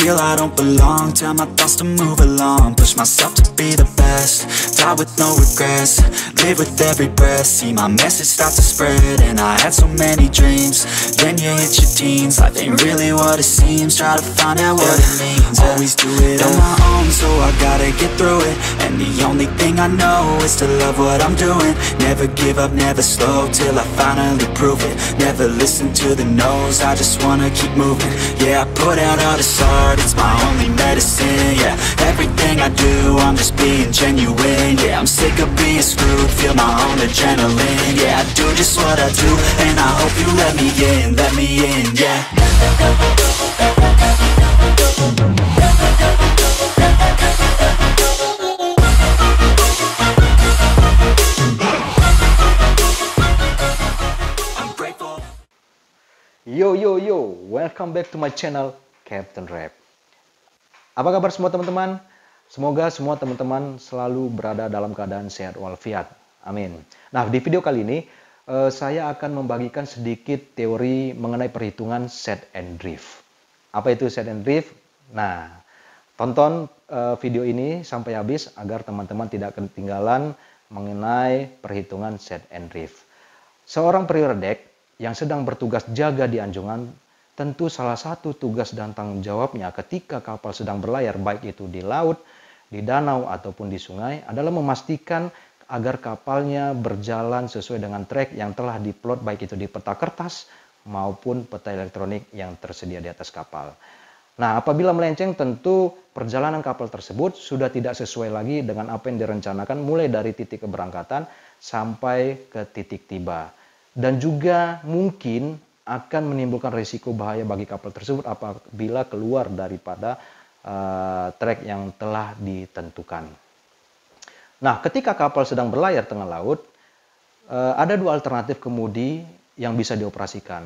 feel I don't belong Tell my thoughts to move along Push myself to be the best Die with no regrets Live with every breath See my message start to spread And I had so many dreams Then you hit your teens Life ain't really what it seems Try to find out what yeah. it means Always do it on my own So I gotta get through it And the only thing I know Is to love what I'm doing Never give up, never slow Till I finally prove it Never listen to the no's I just wanna keep moving Yeah, I put out all the sorrow heart, it's my only medicine, yeah Everything I do, I'm just being genuine, yeah I'm sick of being screwed, feel my own adrenaline, yeah I do just what I do, and I hope you let me in, let me in, yeah yo yo yo welcome back to my channel captain rap Apa kabar semua teman-teman? Semoga semua teman-teman selalu berada dalam keadaan sehat walafiat. Amin. Nah, di video kali ini eh, saya akan membagikan sedikit teori mengenai perhitungan set and drift. Apa itu set and drift? Nah, tonton eh, video ini sampai habis agar teman-teman tidak ketinggalan mengenai perhitungan set and drift. Seorang deck yang sedang bertugas jaga di anjungan Tentu salah satu tugas dan tanggung jawabnya ketika kapal sedang berlayar baik itu di laut, di danau ataupun di sungai adalah memastikan agar kapalnya berjalan sesuai dengan track yang telah diplot baik itu di peta kertas maupun peta elektronik yang tersedia di atas kapal. Nah, apabila melenceng tentu perjalanan kapal tersebut sudah tidak sesuai lagi dengan apa yang direncanakan mulai dari titik keberangkatan sampai ke titik tiba. Dan juga mungkin akan menimbulkan risiko bahaya bagi kapal tersebut apabila keluar daripada uh, trek yang telah ditentukan. Nah, ketika kapal sedang berlayar tengah laut, uh, ada dua alternatif kemudi yang bisa dioperasikan.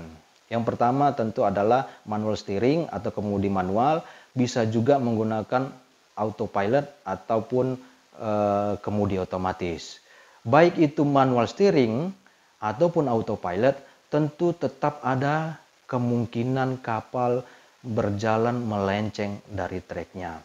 Yang pertama tentu adalah manual steering atau kemudi manual, bisa juga menggunakan autopilot ataupun uh, kemudi otomatis. Baik itu manual steering ataupun autopilot tentu tetap ada kemungkinan kapal berjalan melenceng dari treknya.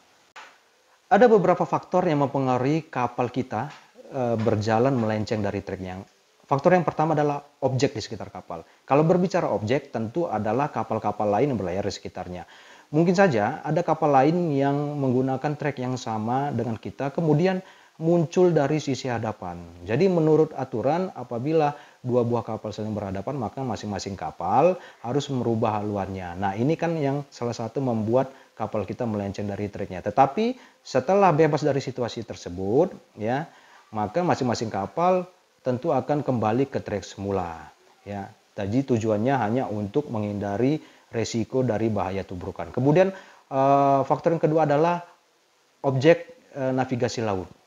Ada beberapa faktor yang mempengaruhi kapal kita e, berjalan melenceng dari treknya. Faktor yang pertama adalah objek di sekitar kapal. Kalau berbicara objek, tentu adalah kapal-kapal lain yang berlayar di sekitarnya. Mungkin saja ada kapal lain yang menggunakan trek yang sama dengan kita, kemudian muncul dari sisi hadapan. Jadi menurut aturan apabila dua buah kapal saling berhadapan maka masing-masing kapal harus merubah haluannya. Nah ini kan yang salah satu membuat kapal kita melenceng dari treknya. Tetapi setelah bebas dari situasi tersebut ya maka masing-masing kapal tentu akan kembali ke trek semula. Ya, tadi tujuannya hanya untuk menghindari resiko dari bahaya tubrukan. Kemudian eh, faktor yang kedua adalah objek eh, navigasi laut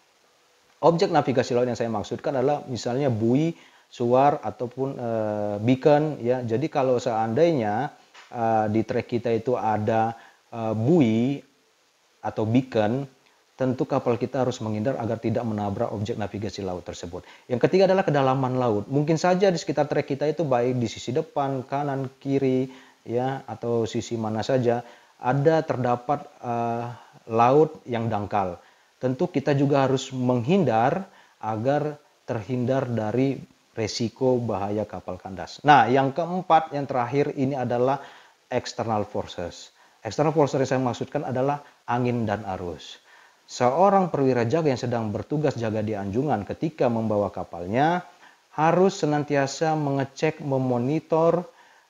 Objek navigasi laut yang saya maksudkan adalah misalnya bui, suar ataupun e, beacon ya. Jadi kalau seandainya e, di trek kita itu ada e, buoy atau beacon, tentu kapal kita harus menghindar agar tidak menabrak objek navigasi laut tersebut. Yang ketiga adalah kedalaman laut. Mungkin saja di sekitar trek kita itu baik di sisi depan, kanan, kiri ya atau sisi mana saja ada terdapat uh, laut yang dangkal tentu kita juga harus menghindar agar terhindar dari resiko bahaya kapal kandas. Nah, yang keempat, yang terakhir ini adalah external forces. External forces yang saya maksudkan adalah angin dan arus. Seorang perwira jaga yang sedang bertugas jaga di anjungan ketika membawa kapalnya harus senantiasa mengecek, memonitor,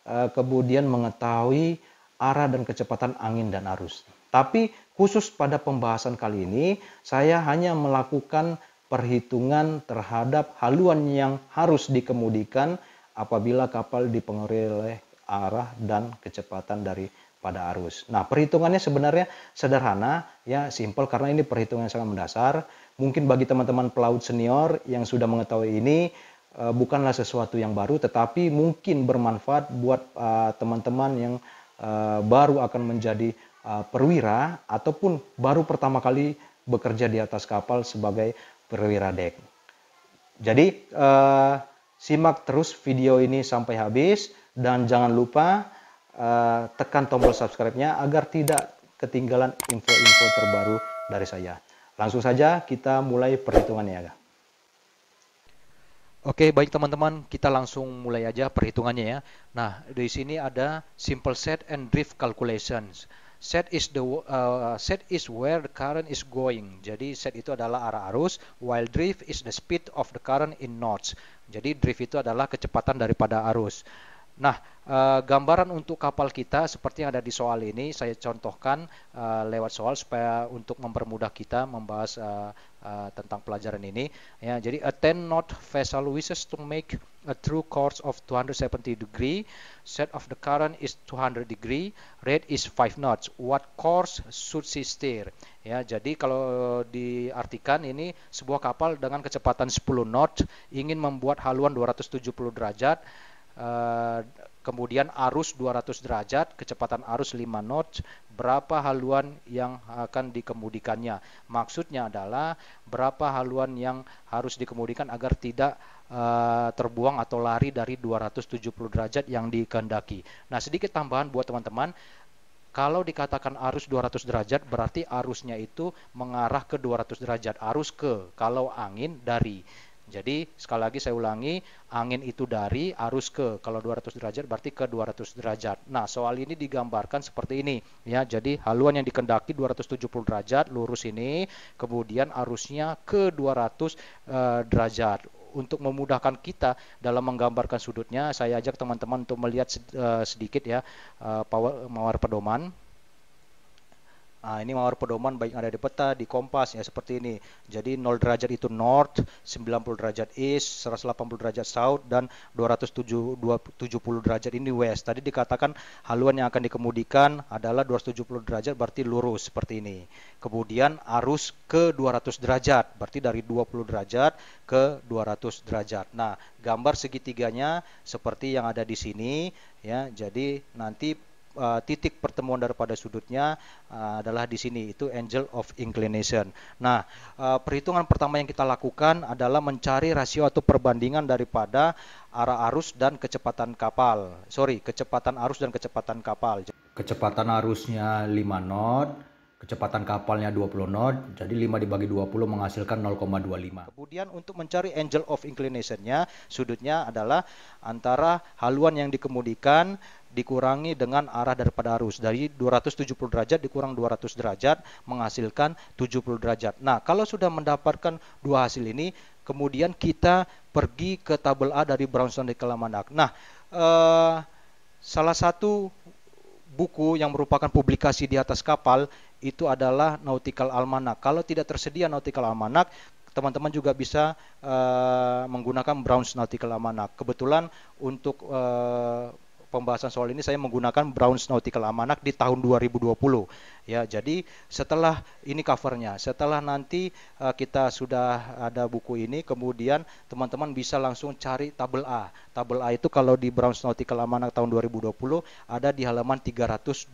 eh, kemudian mengetahui arah dan kecepatan angin dan arus. Tapi Khusus pada pembahasan kali ini, saya hanya melakukan perhitungan terhadap haluan yang harus dikemudikan apabila kapal dipengaruhi oleh arah dan kecepatan dari pada arus. Nah, perhitungannya sebenarnya sederhana, ya, simple karena ini perhitungan yang sangat mendasar. Mungkin bagi teman-teman pelaut senior yang sudah mengetahui ini eh, bukanlah sesuatu yang baru, tetapi mungkin bermanfaat buat eh, teman-teman yang eh, baru akan menjadi Uh, perwira ataupun baru pertama kali bekerja di atas kapal sebagai perwira dek. Jadi uh, simak terus video ini sampai habis dan jangan lupa uh, tekan tombol subscribe-nya agar tidak ketinggalan info-info terbaru dari saya. Langsung saja kita mulai perhitungannya ya. Oke, baik teman-teman, kita langsung mulai aja perhitungannya ya. Nah, di sini ada simple set and drift calculations. Set is the uh, set is where the current is going. Jadi set itu adalah arah arus, while drift is the speed of the current in knots. Jadi drift itu adalah kecepatan daripada arus. Nah, eh, gambaran untuk kapal kita seperti yang ada di soal ini saya contohkan eh, lewat soal supaya untuk mempermudah kita membahas eh, tentang pelajaran ini ya jadi a 10 knot vessel wishes to make a true course of 270 degree set of the current is 200 degree rate is 5 knots what course should she steer ya jadi kalau diartikan ini sebuah kapal dengan kecepatan 10 knot ingin membuat haluan 270 derajat Eh, kemudian arus 200 derajat, kecepatan arus 5 knots, berapa haluan yang akan dikemudikannya. Maksudnya adalah berapa haluan yang harus dikemudikan agar tidak eh, terbuang atau lari dari 270 derajat yang dikehendaki. Nah, sedikit tambahan buat teman-teman, kalau dikatakan arus 200 derajat berarti arusnya itu mengarah ke 200 derajat, arus ke kalau angin dari. Jadi sekali lagi saya ulangi, angin itu dari arus ke. Kalau 200 derajat berarti ke 200 derajat. Nah, soal ini digambarkan seperti ini ya. Jadi haluan yang dikendaki 270 derajat lurus ini, kemudian arusnya ke 200 uh, eh, derajat untuk memudahkan kita dalam menggambarkan sudutnya, saya ajak teman-teman untuk melihat eh, sedikit ya eh, power mawar pedoman. Nah, ini mawar pedoman baik ada di peta, di kompas ya seperti ini. Jadi 0 derajat itu north, 90 derajat east, 180 derajat south dan 270 derajat ini west. Tadi dikatakan haluan yang akan dikemudikan adalah 270 derajat berarti lurus seperti ini. Kemudian arus ke 200 derajat, berarti dari 20 derajat ke 200 derajat. Nah, gambar segitiganya seperti yang ada di sini ya. Jadi nanti Eh, titik pertemuan daripada sudutnya uh, adalah di sini itu angle of inclination. Nah, uh, perhitungan pertama yang kita lakukan adalah mencari rasio atau perbandingan daripada arah arus dan kecepatan kapal. Sorry, kecepatan arus dan kecepatan kapal. Kecepatan arusnya 5 knot, Kecepatan kapalnya 20 knot, jadi 5 dibagi 20 menghasilkan 0,25. Kemudian untuk mencari angle of inclination-nya, sudutnya adalah antara haluan yang dikemudikan dikurangi dengan arah daripada arus dari 270 derajat dikurang 200 derajat menghasilkan 70 derajat. Nah, kalau sudah mendapatkan dua hasil ini, kemudian kita pergi ke tabel A dari Brownson di Kelamanak. Nah, eh, salah satu buku yang merupakan publikasi di atas kapal itu adalah Nautical Almanac. Kalau tidak tersedia Nautical Almanac, teman-teman juga bisa uh, menggunakan Brown's Nautical Almanac. Kebetulan untuk uh, pembahasan soal ini saya menggunakan Brown's Nautical Almanac di tahun 2020 ya jadi setelah ini covernya setelah nanti uh, kita sudah ada buku ini kemudian teman-teman bisa langsung cari tabel A tabel A itu kalau di Brown's Nautical Almanac tahun 2020 ada di halaman 328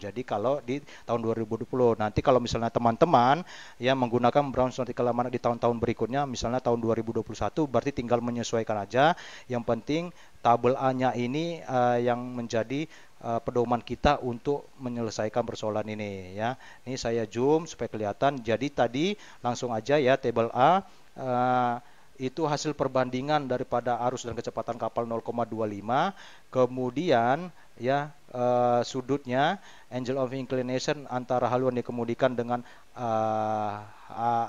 jadi kalau di tahun 2020 nanti kalau misalnya teman-teman ya menggunakan Brown's Nautical Almanac di tahun-tahun berikutnya misalnya tahun 2021 berarti tinggal menyesuaikan aja yang penting tabel A-nya ini uh, yang menjadi Eh, pedoman kita untuk menyelesaikan persoalan ini ya. Ini saya zoom supaya kelihatan. Jadi tadi langsung aja ya table A uh, itu hasil perbandingan daripada arus dan kecepatan kapal 0,25. Kemudian ya uh, sudutnya angle of inclination antara haluan dikemudikan dengan uh,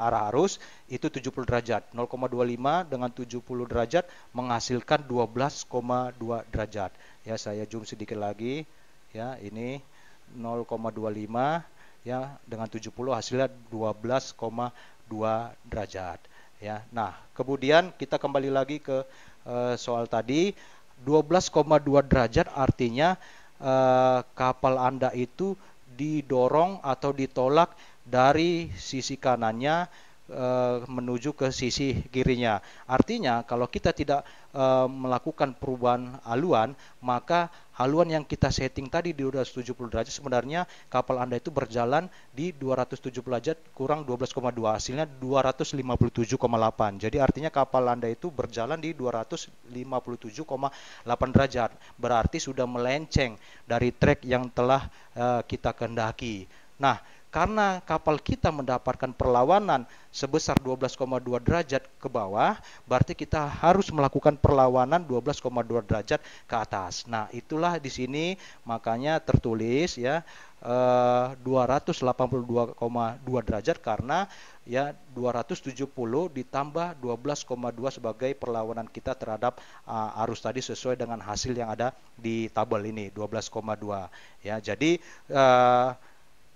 arah arus itu 70 derajat. 0,25 dengan 70 derajat menghasilkan 12,2 derajat ya saya zoom sedikit lagi ya ini 0,25 ya dengan 70 hasilnya 12,2 derajat ya nah kemudian kita kembali lagi ke uh, soal tadi 12,2 derajat artinya uh, kapal Anda itu didorong atau ditolak dari sisi kanannya eh, menuju ke sisi kirinya. Artinya kalau kita tidak e, melakukan perubahan haluan, maka haluan yang kita setting tadi di 270 derajat sebenarnya kapal Anda itu berjalan di 270 derajat kurang 12,2 hasilnya 257,8. Jadi artinya kapal Anda itu berjalan di 257,8 derajat. Berarti sudah melenceng dari trek yang telah e, kita kehendaki. Nah, karena kapal kita mendapatkan perlawanan sebesar 12,2 derajat ke bawah, berarti kita harus melakukan perlawanan 12,2 derajat ke atas. Nah, itulah di sini makanya tertulis ya eh, 282,2 derajat karena ya 270 ditambah 12,2 sebagai perlawanan kita terhadap uh, arus tadi sesuai dengan hasil yang ada di tabel ini 12,2 ya. Jadi eh,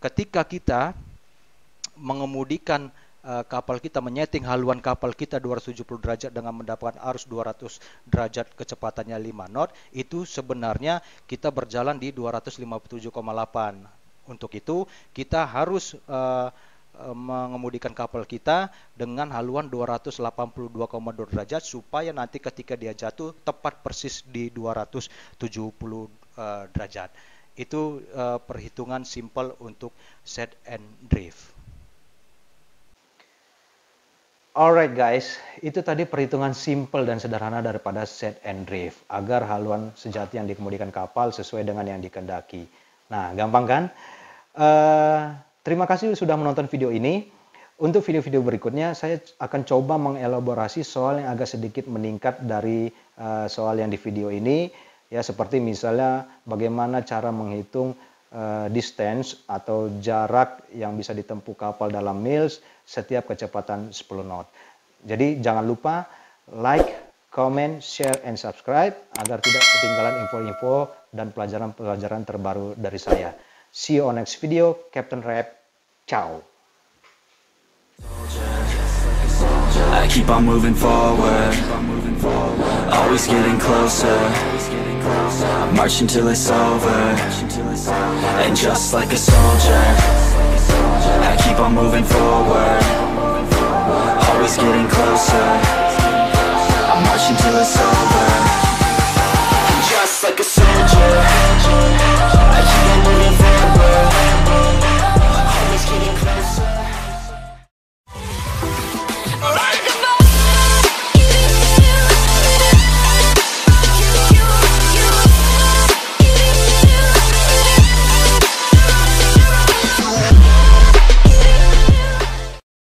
ketika kita mengemudikan eh, kapal kita menyeting haluan kapal kita 270 derajat dengan mendapatkan arus 200 derajat kecepatannya 5 knot itu sebenarnya kita berjalan di 257,8 untuk itu kita harus uh, mengemudikan kapal kita dengan haluan 282,2 derajat supaya nanti ketika dia jatuh tepat persis di 270 uh, derajat. Itu uh, perhitungan simple untuk set and drift. Alright guys, itu tadi perhitungan simple dan sederhana daripada set and drift agar haluan sejati yang dikemudikan kapal sesuai dengan yang dikendaki. Nah, gampang kan? Uh, terima kasih sudah menonton video ini. Untuk video-video berikutnya, saya akan coba mengelaborasi soal yang agak sedikit meningkat dari uh, soal yang di video ini ya seperti misalnya bagaimana cara menghitung uh, distance atau jarak yang bisa ditempuh kapal dalam miles setiap kecepatan 10 knot. Jadi jangan lupa like, comment, share, and subscribe agar tidak ketinggalan info-info dan pelajaran-pelajaran terbaru dari saya. See you on next video, Captain Rap. Ciao. I keep on moving forward. Always getting closer Marching till it's over And just like a soldier I keep on moving forward Always getting closer I'm marching till it's over